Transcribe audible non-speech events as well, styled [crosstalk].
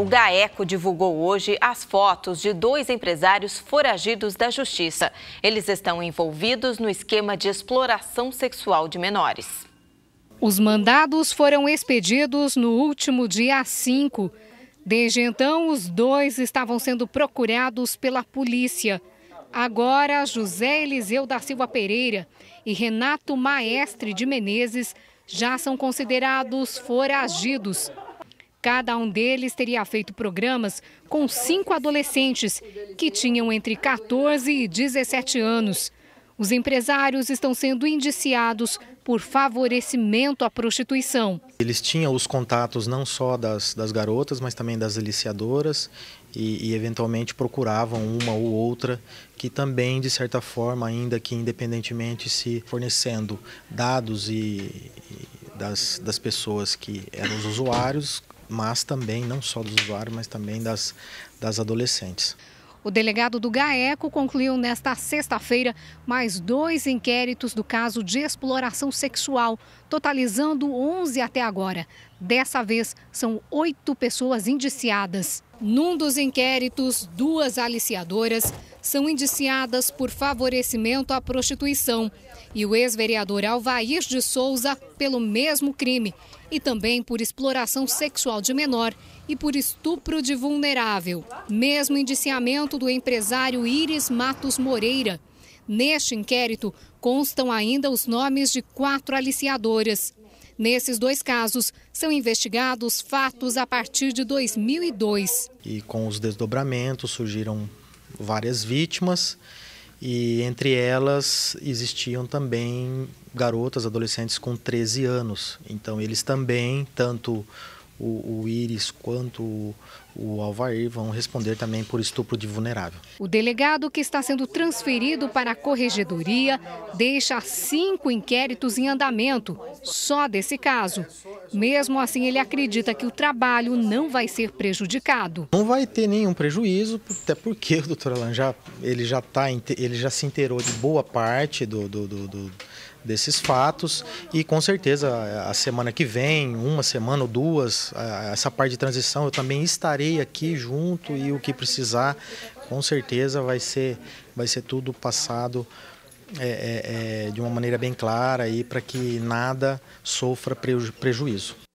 O GAECO divulgou hoje as fotos de dois empresários foragidos da justiça. Eles estão envolvidos no esquema de exploração sexual de menores. Os mandados foram expedidos no último dia 5. Desde então, os dois estavam sendo procurados pela polícia. Agora, José Eliseu da Silva Pereira e Renato Maestre de Menezes já são considerados foragidos. Cada um deles teria feito programas com cinco adolescentes que tinham entre 14 e 17 anos. Os empresários estão sendo indiciados por favorecimento à prostituição. Eles tinham os contatos não só das, das garotas, mas também das aliciadoras e, e, eventualmente procuravam uma ou outra que também, de certa forma, ainda que independentemente, se fornecendo dados e, e das, das pessoas que eram os usuários, mas também não só dos usuários, mas também das, das adolescentes. O delegado do GAECO concluiu nesta sexta-feira mais dois inquéritos do caso de exploração sexual, totalizando 11 até agora. Dessa vez, são oito pessoas indiciadas. Num dos inquéritos, duas aliciadoras são indiciadas por favorecimento à prostituição e o ex-vereador Alvair de Souza pelo mesmo crime e também por exploração sexual de menor e por estupro de vulnerável. Mesmo indiciamento do empresário Iris Matos Moreira. Neste inquérito constam ainda os nomes de quatro aliciadoras. Nesses dois casos, são investigados fatos a partir de 2002. E com os desdobramentos surgiram várias vítimas e entre elas existiam também garotas, adolescentes com 13 anos. Então eles também, tanto o, o Iris quanto o Alvair vão responder também por estupro de vulnerável. O delegado que está sendo transferido para a corregedoria deixa cinco inquéritos em andamento, só desse caso. Mesmo assim, ele acredita que o trabalho não vai ser prejudicado. Não vai ter nenhum prejuízo, até porque o [laughs] doutor Alan já, ele já, tá, ele já se inteirou de boa parte do, do, do, do desses fatos e com certeza a semana que vem, uma semana ou duas, essa parte de transição eu também estarei estarei aqui junto e o que precisar, com certeza vai ser, vai ser tudo passado é, é, é de uma maneira bem clara para que nada sofra preju prejuízo.